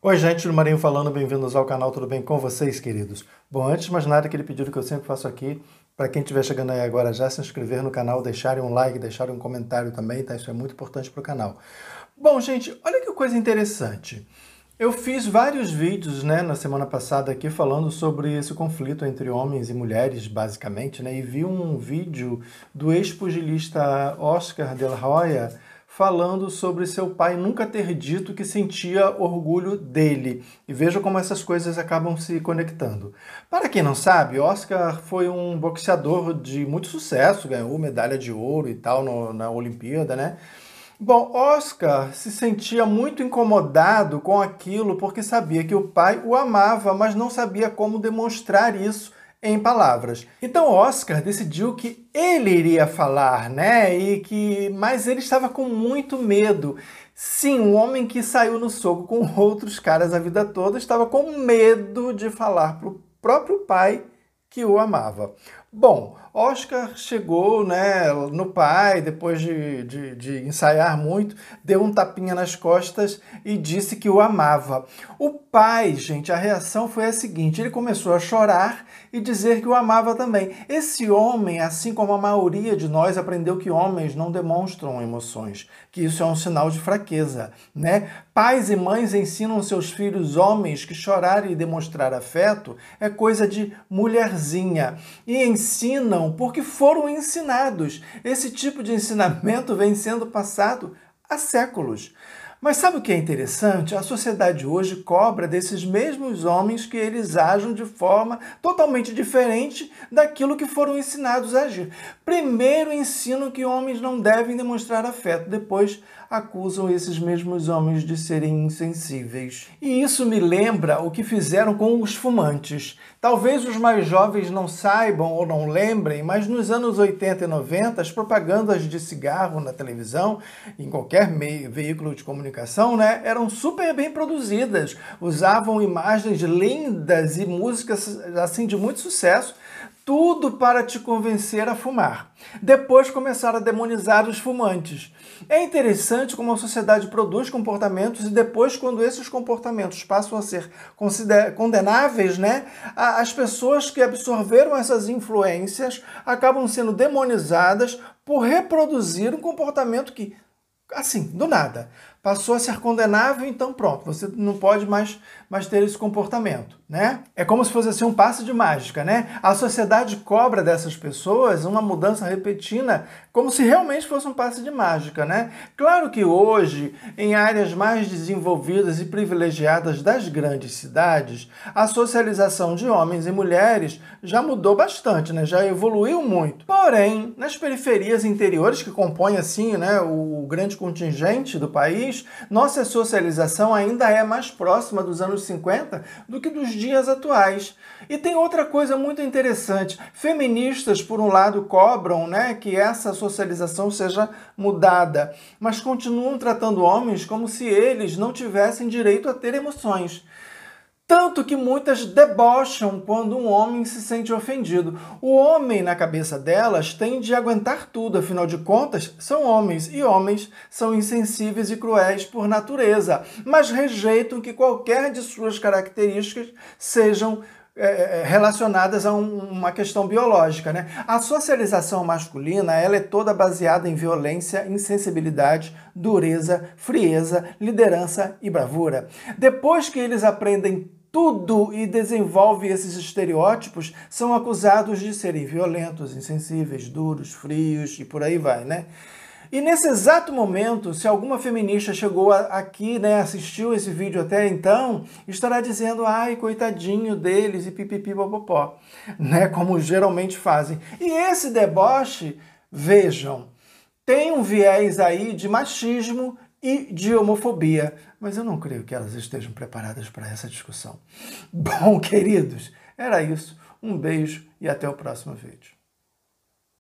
Oi, gente o Marinho falando, bem-vindos ao canal, tudo bem com vocês, queridos? Bom, antes de mais nada, aquele pedido que eu sempre faço aqui, para quem estiver chegando aí agora, já se inscrever no canal, deixarem um like, deixarem um comentário também, tá? Isso é muito importante para o canal. Bom, gente, olha que coisa interessante. Eu fiz vários vídeos, né, na semana passada aqui, falando sobre esse conflito entre homens e mulheres, basicamente, né, e vi um vídeo do ex-pugilista Oscar Del Hoya, falando sobre seu pai nunca ter dito que sentia orgulho dele. E veja como essas coisas acabam se conectando. Para quem não sabe, Oscar foi um boxeador de muito sucesso, ganhou medalha de ouro e tal no, na Olimpíada, né? Bom, Oscar se sentia muito incomodado com aquilo porque sabia que o pai o amava, mas não sabia como demonstrar isso em palavras. Então Oscar decidiu que ele iria falar, né? E que mas ele estava com muito medo. Sim, um homem que saiu no soco com outros caras a vida toda estava com medo de falar para o próprio pai que o amava. Bom, Oscar chegou né, no pai, depois de, de, de, ensaiar muito, deu um tapinha nas costas e disse que o amava. O pai, gente, a reação foi a seguinte: ele começou a chorar e dizer que o amava também. Esse homem, assim como a maioria de nós, aprendeu que homens não demonstram emoções, que isso é um sinal de fraqueza. Né? Pais e mães ensinam seus filhos homens que chorar e demonstrar afeto é coisa de mulherzinha e ensinam não, porque foram ensinados. Esse tipo de ensinamento vem sendo passado há séculos. Mas sabe o que é interessante? A sociedade hoje cobra desses mesmos homens que eles ajam de forma totalmente diferente daquilo que foram ensinados a agir. Primeiro ensinam que homens não devem demonstrar afeto, depois acusam esses mesmos homens de serem insensíveis. E isso me lembra o que fizeram com os fumantes. Talvez os mais jovens não saibam ou não lembrem, mas nos anos 80 e 90, as propagandas de cigarro na televisão, em qualquer meio, veículo de comunicação, comunicação, né, eram super bem produzidas, usavam imagens lindas e músicas assim de muito sucesso, tudo para te convencer a fumar. Depois começaram a demonizar os fumantes. É interessante como a sociedade produz comportamentos e depois, quando esses comportamentos passam a ser condenáveis, né, as pessoas que absorveram essas influências acabam sendo demonizadas por reproduzir um comportamento que, assim, do nada, passou a ser condenável, então pronto, você não pode mais, mais ter esse comportamento, né? É como se fosse assim um passe de mágica, né? A sociedade cobra dessas pessoas uma mudança repentina, como se realmente fosse um passe de mágica, né? Claro que hoje, em áreas mais desenvolvidas e privilegiadas das grandes cidades, a socialização de homens e mulheres já mudou bastante, né? Já evoluiu muito. Porém, nas periferias interiores que compõem assim, né, o grande contingente do país, país, nossa socialização ainda é mais próxima dos anos 50 do que dos dias atuais. E tem outra coisa muito interessante: feministas, por um lado, cobram né, que essa socialização seja mudada, mas continuam tratando homens como se eles não tivessem direito a ter emoções. Tanto que muitas debocham quando um homem se sente ofendido. O homem, na cabeça delas, tem de aguentar tudo, afinal de contas, são homens e homens são insensíveis e cruéis por natureza, mas rejeitam que qualquer de suas características sejam é, relacionadas a um, uma questão biológica. Né? A socialização masculina ela é toda baseada em violência, insensibilidade, dureza, frieza, liderança e bravura. Depois que eles aprendem tudo e desenvolve esses estereótipos são acusados de serem violentos, insensíveis, duros, frios e por aí vai, né? E nesse exato momento, se alguma feminista chegou aqui, né, assistiu esse vídeo até então, estará dizendo, ai, coitadinho deles e pipipi popopó, né, como geralmente fazem. E esse deboche, vejam, tem um viés aí de machismo e de homofobia, mas eu não creio que elas estejam preparadas para essa discussão. Bom, queridos, era isso. Um beijo e até o próximo vídeo.